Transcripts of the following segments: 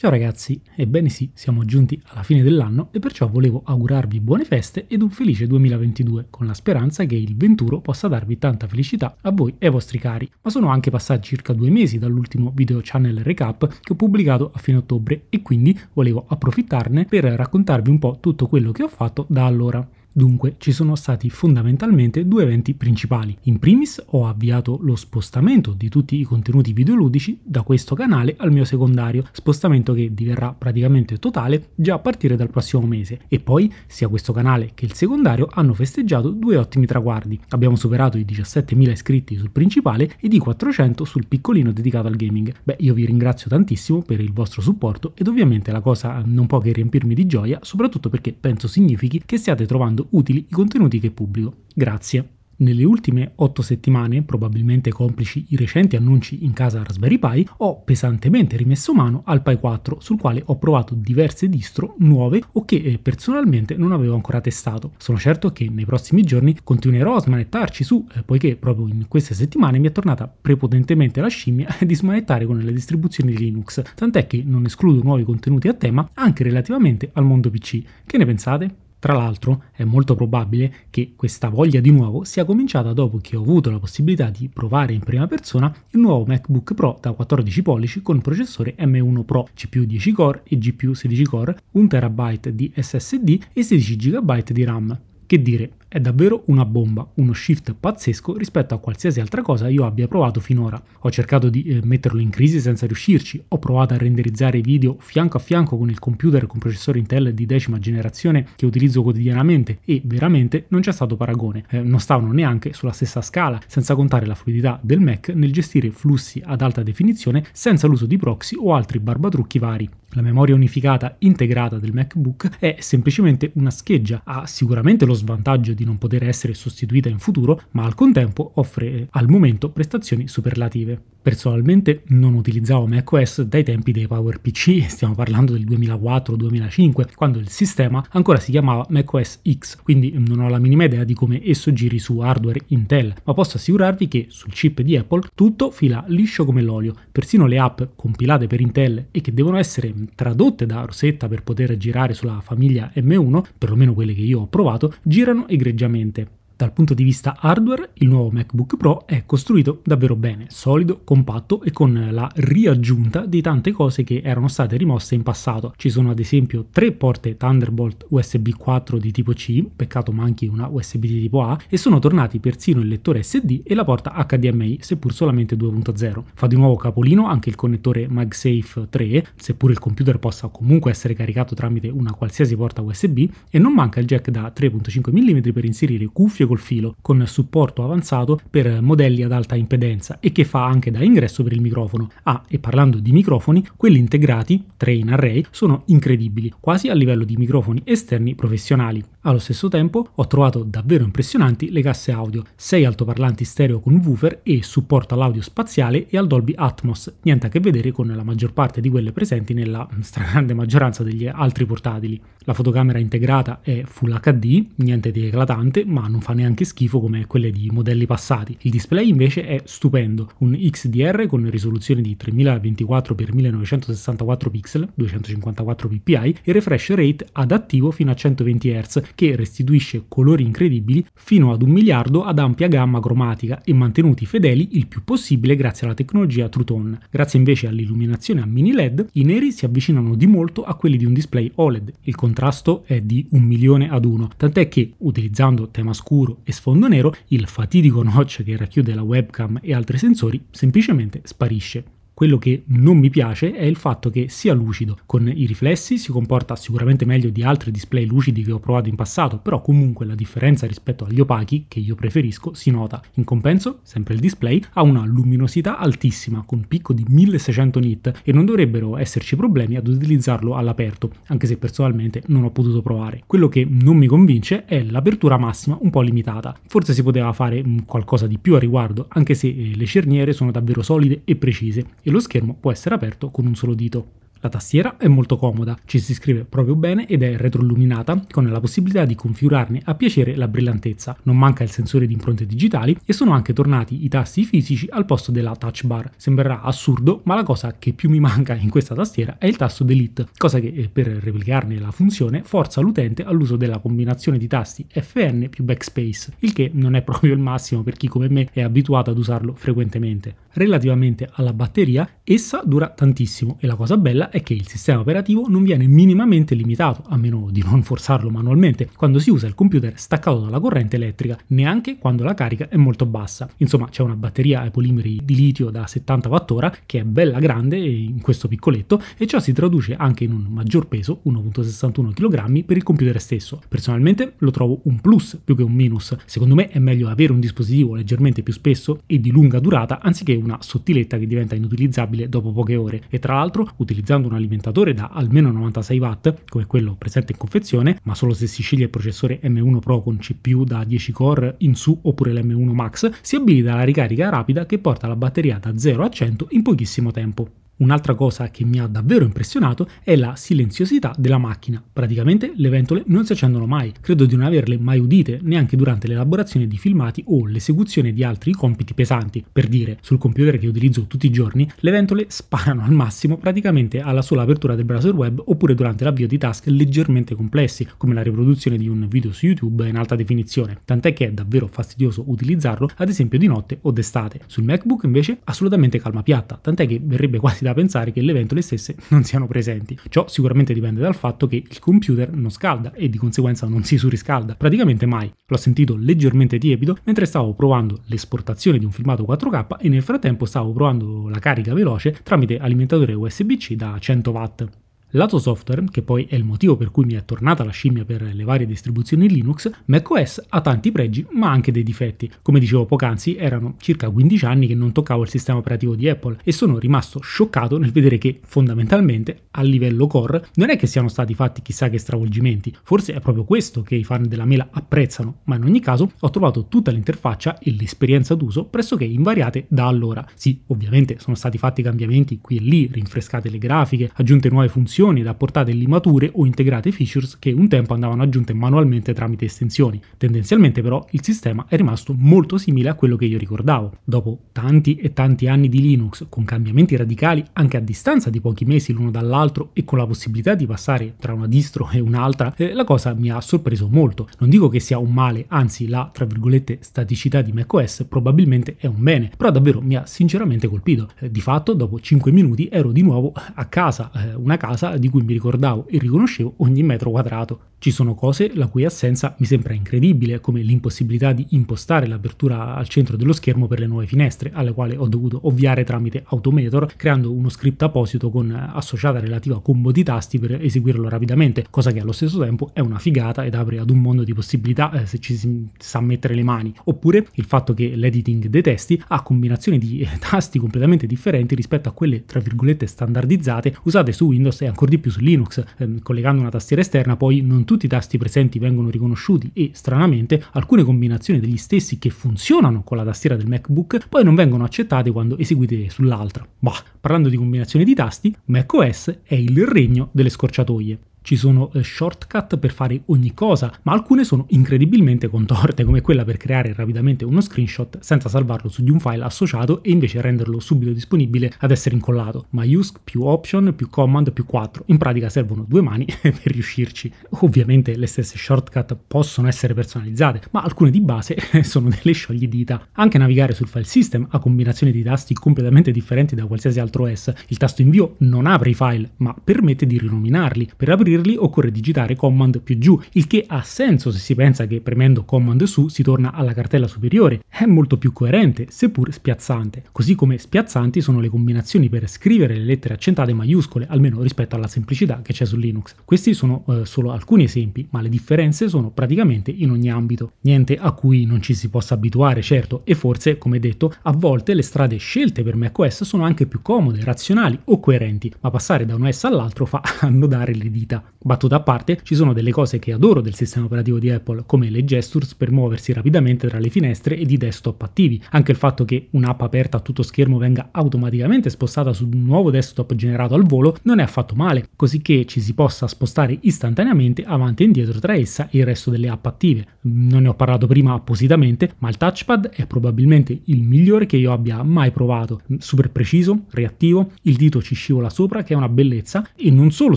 Ciao ragazzi, ebbene sì, siamo giunti alla fine dell'anno e perciò volevo augurarvi buone feste ed un felice 2022, con la speranza che il 21 possa darvi tanta felicità a voi e ai vostri cari. Ma sono anche passati circa due mesi dall'ultimo video channel recap che ho pubblicato a fine ottobre e quindi volevo approfittarne per raccontarvi un po' tutto quello che ho fatto da allora. Dunque ci sono stati fondamentalmente due eventi principali. In primis ho avviato lo spostamento di tutti i contenuti videoludici da questo canale al mio secondario, spostamento che diverrà praticamente totale già a partire dal prossimo mese. E poi sia questo canale che il secondario hanno festeggiato due ottimi traguardi. Abbiamo superato i 17.000 iscritti sul principale ed i 400 sul piccolino dedicato al gaming. Beh, io vi ringrazio tantissimo per il vostro supporto ed ovviamente la cosa non può che riempirmi di gioia, soprattutto perché penso significhi che stiate trovando rendendo utili i contenuti che pubblico. Grazie. Nelle ultime 8 settimane, probabilmente complici i recenti annunci in casa Raspberry Pi, ho pesantemente rimesso mano al Pi 4, sul quale ho provato diverse distro nuove o che eh, personalmente non avevo ancora testato. Sono certo che nei prossimi giorni continuerò a smanettarci su, eh, poiché proprio in queste settimane mi è tornata prepotentemente la scimmia di smanettare con le distribuzioni Linux, tant'è che non escludo nuovi contenuti a tema anche relativamente al mondo PC. Che ne pensate? Tra l'altro è molto probabile che questa voglia di nuovo sia cominciata dopo che ho avuto la possibilità di provare in prima persona il nuovo MacBook Pro da 14 pollici con processore M1 Pro, CPU 10 core e GPU 16 core, 1 TB di SSD e 16 GB di RAM. Che dire, è davvero una bomba, uno shift pazzesco rispetto a qualsiasi altra cosa io abbia provato finora. Ho cercato di eh, metterlo in crisi senza riuscirci, ho provato a renderizzare video fianco a fianco con il computer con processore Intel di decima generazione che utilizzo quotidianamente e veramente non c'è stato paragone, eh, non stavano neanche sulla stessa scala, senza contare la fluidità del Mac nel gestire flussi ad alta definizione senza l'uso di proxy o altri barbatrucchi vari. La memoria unificata integrata del MacBook è semplicemente una scheggia, ha sicuramente lo svantaggio di non poter essere sostituita in futuro, ma al contempo offre eh, al momento prestazioni superlative. Personalmente non utilizzavo macOS dai tempi dei PowerPC, stiamo parlando del 2004-2005, quando il sistema ancora si chiamava macOS X, quindi non ho la minima idea di come esso giri su hardware Intel, ma posso assicurarvi che sul chip di Apple tutto fila liscio come l'olio, persino le app compilate per Intel e che devono essere tradotte da Rosetta per poter girare sulla famiglia M1, perlomeno quelle che io ho provato, girano e egregiamente. Dal punto di vista hardware, il nuovo MacBook Pro è costruito davvero bene, solido, compatto e con la riaggiunta di tante cose che erano state rimosse in passato. Ci sono ad esempio tre porte Thunderbolt USB 4 di tipo C, peccato manchi una USB di tipo A, e sono tornati persino il lettore SD e la porta HDMI, seppur solamente 2.0. Fa di nuovo capolino anche il connettore MagSafe 3, seppur il computer possa comunque essere caricato tramite una qualsiasi porta USB, e non manca il jack da 3.5 mm per inserire cuffie col filo, con supporto avanzato per modelli ad alta impedenza e che fa anche da ingresso per il microfono. Ah, e parlando di microfoni, quelli integrati, 3 in array, sono incredibili, quasi a livello di microfoni esterni professionali. Allo stesso tempo ho trovato davvero impressionanti le casse audio, 6 altoparlanti stereo con woofer e supporto all'audio spaziale e al Dolby Atmos, niente a che vedere con la maggior parte di quelle presenti nella stragrande maggioranza degli altri portatili. La fotocamera integrata è Full HD, niente di eclatante, ma non fa neanche schifo come quelle di modelli passati. Il display invece è stupendo, un XDR con risoluzione di 3024x1964 pixel, 254 ppi e refresh rate adattivo fino a 120 Hz che restituisce colori incredibili fino ad un miliardo ad ampia gamma cromatica e mantenuti fedeli il più possibile grazie alla tecnologia True Tone. Grazie invece all'illuminazione a mini LED, i neri si avvicinano di molto a quelli di un display OLED. Il contrasto è di un milione ad uno, tant'è che utilizzando tema scuro scuro e sfondo nero, il fatidico notch che racchiude la webcam e altri sensori semplicemente sparisce. Quello che non mi piace è il fatto che sia lucido, con i riflessi si comporta sicuramente meglio di altri display lucidi che ho provato in passato, però comunque la differenza rispetto agli opachi, che io preferisco, si nota. In compenso, sempre il display ha una luminosità altissima, con picco di 1600 nit, e non dovrebbero esserci problemi ad utilizzarlo all'aperto, anche se personalmente non ho potuto provare. Quello che non mi convince è l'apertura massima un po' limitata. Forse si poteva fare mm, qualcosa di più a riguardo, anche se eh, le cerniere sono davvero solide e precise e lo schermo può essere aperto con un solo dito. La tastiera è molto comoda, ci si scrive proprio bene ed è retroilluminata con la possibilità di configurarne a piacere la brillantezza. Non manca il sensore di impronte digitali e sono anche tornati i tasti fisici al posto della touch bar. Sembrerà assurdo, ma la cosa che più mi manca in questa tastiera è il tasto delete, cosa che eh, per replicarne la funzione forza l'utente all'uso della combinazione di tasti FN più backspace, il che non è proprio il massimo per chi come me è abituato ad usarlo frequentemente. Relativamente alla batteria, essa dura tantissimo e la cosa bella è che il sistema operativo non viene minimamente limitato, a meno di non forzarlo manualmente, quando si usa il computer staccato dalla corrente elettrica, neanche quando la carica è molto bassa. Insomma, c'è una batteria ai polimeri di litio da 70 Wh che è bella grande in questo piccoletto e ciò si traduce anche in un maggior peso, 1.61 kg, per il computer stesso. Personalmente lo trovo un plus più che un minus. Secondo me è meglio avere un dispositivo leggermente più spesso e di lunga durata anziché una sottiletta che diventa inutilizzabile dopo poche ore. E tra l'altro, utilizzando utilizzando un alimentatore da almeno 96 watt, come quello presente in confezione, ma solo se si sceglie il processore M1 Pro con CPU da 10 core in su oppure l'M1 Max, si abilita la ricarica rapida che porta la batteria da 0 a 100 in pochissimo tempo. Un'altra cosa che mi ha davvero impressionato è la silenziosità della macchina. Praticamente le ventole non si accendono mai, credo di non averle mai udite neanche durante l'elaborazione di filmati o l'esecuzione di altri compiti pesanti. Per dire, sul computer che utilizzo tutti i giorni, le ventole sparano al massimo praticamente alla sola apertura del browser web oppure durante l'avvio di task leggermente complessi, come la riproduzione di un video su YouTube in alta definizione, tant'è che è davvero fastidioso utilizzarlo ad esempio di notte o d'estate. Sul MacBook invece assolutamente calma piatta, tant'è che verrebbe quasi da da pensare che le ventole stesse non siano presenti. Ciò sicuramente dipende dal fatto che il computer non scalda e di conseguenza non si surriscalda praticamente mai. L'ho sentito leggermente tiepido mentre stavo provando l'esportazione di un filmato 4K e nel frattempo stavo provando la carica veloce tramite alimentatore USB-C da 100 watt. Lato software, che poi è il motivo per cui mi è tornata la scimmia per le varie distribuzioni Linux, macOS ha tanti pregi ma anche dei difetti. Come dicevo poc'anzi, erano circa 15 anni che non toccavo il sistema operativo di Apple e sono rimasto scioccato nel vedere che fondamentalmente a livello core non è che siano stati fatti chissà che stravolgimenti, forse è proprio questo che i fan della mela apprezzano, ma in ogni caso ho trovato tutta l'interfaccia e l'esperienza d'uso pressoché invariate da allora. Sì, ovviamente sono stati fatti cambiamenti qui e lì, rinfrescate le grafiche, aggiunte nuove funzioni, funzioni da apportate limature o integrate features che un tempo andavano aggiunte manualmente tramite estensioni. Tendenzialmente però il sistema è rimasto molto simile a quello che io ricordavo. Dopo tanti e tanti anni di Linux, con cambiamenti radicali anche a distanza di pochi mesi l'uno dall'altro e con la possibilità di passare tra una distro e un'altra, eh, la cosa mi ha sorpreso molto. Non dico che sia un male, anzi la, tra virgolette, staticità di macOS probabilmente è un bene, però davvero mi ha sinceramente colpito. Eh, di fatto dopo 5 minuti ero di nuovo a casa, eh, una casa di cui mi ricordavo e riconoscevo ogni metro quadrato. Ci sono cose la cui assenza mi sembra incredibile, come l'impossibilità di impostare l'apertura al centro dello schermo per le nuove finestre, alle quali ho dovuto ovviare tramite Automator, creando uno script apposito con eh, associata relativa combo di tasti per eseguirlo rapidamente, cosa che allo stesso tempo è una figata ed apre ad un mondo di possibilità eh, se ci si sa mettere le mani. Oppure il fatto che l'editing dei testi ha combinazioni di eh, tasti completamente differenti rispetto a quelle tra virgolette standardizzate usate su Windows e ancora di più su Linux, ehm, collegando una tastiera esterna poi non tutti i tasti presenti vengono riconosciuti e stranamente alcune combinazioni degli stessi che funzionano con la tastiera del MacBook poi non vengono accettate quando eseguite sull'altra. Bah, parlando di combinazioni di tasti, macOS è il regno delle scorciatoie. Ci sono eh, shortcut per fare ogni cosa, ma alcune sono incredibilmente contorte, come quella per creare rapidamente uno screenshot senza salvarlo su di un file associato e invece renderlo subito disponibile ad essere incollato. Ma use più option più command più 4. In pratica servono due mani per riuscirci. Ovviamente le stesse shortcut possono essere personalizzate, ma alcune di base sono delle scioglidita. Anche navigare sul file system ha combinazioni di tasti completamente differenti da qualsiasi altro S. Il tasto invio non apre i file, ma permette di rinominarli. Per aprire aprirli occorre digitare Command più giù, il che ha senso se si pensa che premendo Command su si torna alla cartella superiore. È molto più coerente, seppur spiazzante. Così come spiazzanti sono le combinazioni per scrivere le lettere accentate maiuscole, almeno rispetto alla semplicità che c'è su Linux. Questi sono eh, solo alcuni esempi, ma le differenze sono praticamente in ogni ambito. Niente a cui non ci si possa abituare, certo, e forse, come detto, a volte le strade scelte per macOS sono anche più comode, razionali o coerenti, ma passare da un S all'altro fa annodare le dita. Battuta a parte, ci sono delle cose che adoro del sistema operativo di Apple, come le gestures per muoversi rapidamente tra le finestre ed i desktop attivi, anche il fatto che un'app aperta a tutto schermo venga automaticamente spostata su un nuovo desktop generato al volo non è affatto male, così che ci si possa spostare istantaneamente avanti e indietro tra essa e il resto delle app attive. Non ne ho parlato prima appositamente, ma il touchpad è probabilmente il migliore che io abbia mai provato, super preciso, reattivo, il dito ci scivola sopra che è una bellezza e non solo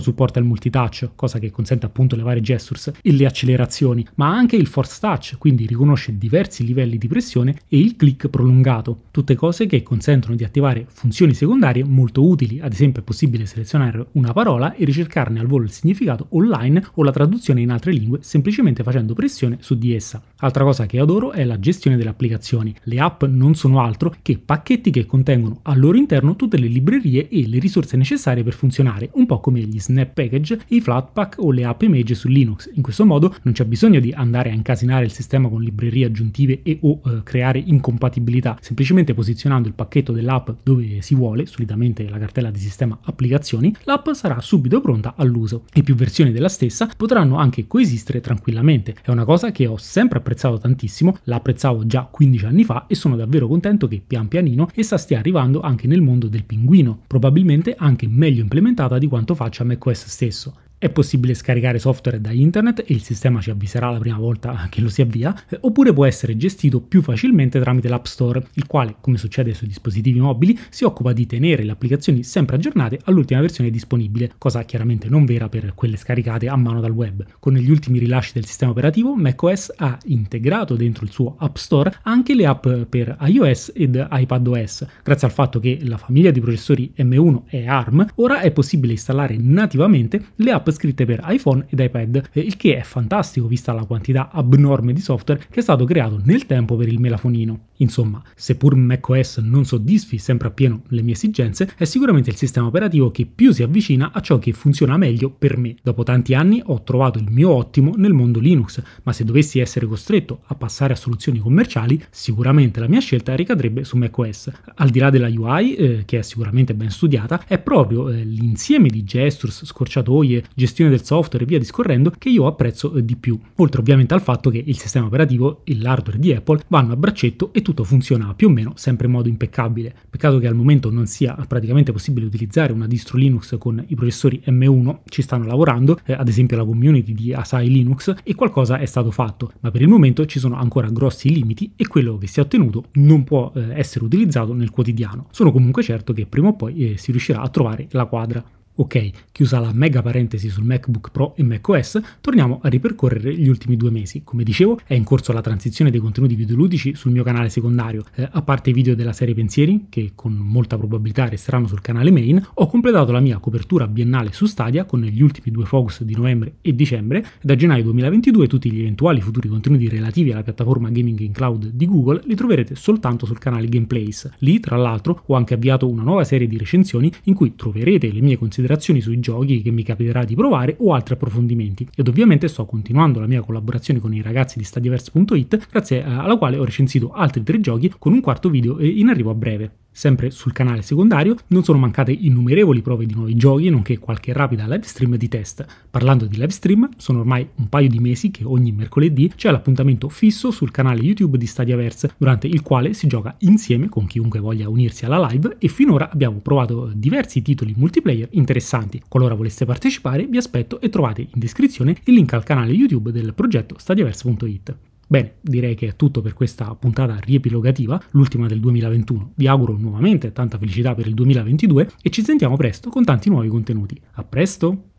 supporta il multitouch, cosa che consente appunto le varie gestures e le accelerazioni, ma anche il force touch, quindi riconosce diversi livelli di pressione e il click prolungato, tutte cose che consentono di attivare funzioni secondarie molto utili, ad esempio è possibile selezionare una parola e ricercarne al volo il significato online o la traduzione in altre lingue semplicemente facendo pressione su di essa. Altra cosa che adoro è la gestione delle applicazioni. Le app non sono altro che pacchetti che contengono al loro interno tutte le librerie e le risorse necessarie per funzionare, un po' come gli Snap Package e i Flatpak o le app image su Linux. In questo modo non c'è bisogno di andare a incasinare il sistema con librerie aggiuntive e o eh, creare incompatibilità, semplicemente posizionando il pacchetto dell'app dove si vuole, solitamente la cartella di sistema applicazioni, l'app sarà subito pronta all'uso e più versioni della stessa potranno anche coesistere tranquillamente. È una cosa che ho sempre apprezzato tantissimo, l'apprezzavo già 15 anni fa e sono davvero contento che pian pianino essa stia arrivando anche nel mondo del pinguino, probabilmente anche meglio implementata di quanto faccia macOS stesso. È possibile scaricare software da internet e il sistema ci avviserà la prima volta che lo si avvia, eh, oppure può essere gestito più facilmente tramite l'App Store, il quale, come succede sui dispositivi mobili, si occupa di tenere le applicazioni sempre aggiornate all'ultima versione disponibile, cosa chiaramente non vera per quelle scaricate a mano dal web. Con gli ultimi rilasci del sistema operativo, macOS ha integrato dentro il suo App Store anche le app per iOS ed iPadOS. Grazie al fatto che la famiglia di processori M1 è ARM, ora è possibile installare nativamente le app scritte per iPhone ed iPad, il che è fantastico vista la quantità abnorme di software che è stato creato nel tempo per il melafonino. Insomma, seppur macOS non soddisfi sempre appieno le mie esigenze, è sicuramente il sistema operativo che più si avvicina a ciò che funziona meglio per me. Dopo tanti anni ho trovato il mio ottimo nel mondo Linux, ma se dovessi essere costretto a passare a soluzioni commerciali, sicuramente la mia scelta ricadrebbe su macOS. Al di là della UI, eh, che è sicuramente ben studiata, è proprio eh, l'insieme di gestures, scorciatoie, gestione del software e via discorrendo che io apprezzo eh, di più. Oltre ovviamente al fatto che il sistema operativo e l'hardware di Apple vanno a braccetto e tutti tutto funziona più o meno sempre in modo impeccabile. Peccato che al momento non sia praticamente possibile utilizzare una distro Linux con i processori M1, ci stanno lavorando, eh, ad esempio la community di Asai Linux, e qualcosa è stato fatto, ma per il momento ci sono ancora grossi limiti e quello che si è ottenuto non può eh, essere utilizzato nel quotidiano. Sono comunque certo che prima o poi eh, si riuscirà a trovare la quadra. Ok, chiusa la mega parentesi sul MacBook Pro e macOS, torniamo a ripercorrere gli ultimi due mesi. Come dicevo, è in corso la transizione dei contenuti videoludici sul mio canale secondario. Eh, a parte i video della serie Pensieri, che con molta probabilità resteranno sul canale main, ho completato la mia copertura biennale su Stadia con gli ultimi due focus di novembre e dicembre. Da gennaio 2022 tutti gli eventuali futuri contenuti relativi alla piattaforma gaming in cloud di Google li troverete soltanto sul canale Gameplays. Lì, tra l'altro, ho anche avviato una nuova serie di recensioni in cui troverete le mie considerazioni considerazioni sui giochi che mi capiterà di provare o altri approfondimenti. Ed ovviamente sto continuando la mia collaborazione con i ragazzi di Stadiverse.it, grazie eh, alla quale ho recensito altri tre giochi con un quarto video eh, in arrivo a breve. Sempre sul canale secondario non sono mancate innumerevoli prove di nuovi giochi, nonché qualche rapida live stream di test. Parlando di live stream, sono ormai un paio di mesi che ogni mercoledì c'è l'appuntamento fisso sul canale YouTube di Stadiaverse, durante il quale si gioca insieme con chiunque voglia unirsi alla live e finora abbiamo provato diversi titoli multiplayer interessanti. Qualora voleste partecipare vi aspetto e trovate in descrizione il link al canale YouTube del progetto stadiaverse.it. Bene, direi che è tutto per questa puntata riepilogativa, l'ultima del 2021. Vi auguro nuovamente tanta felicità per il 2022 e ci sentiamo presto con tanti nuovi contenuti. A presto!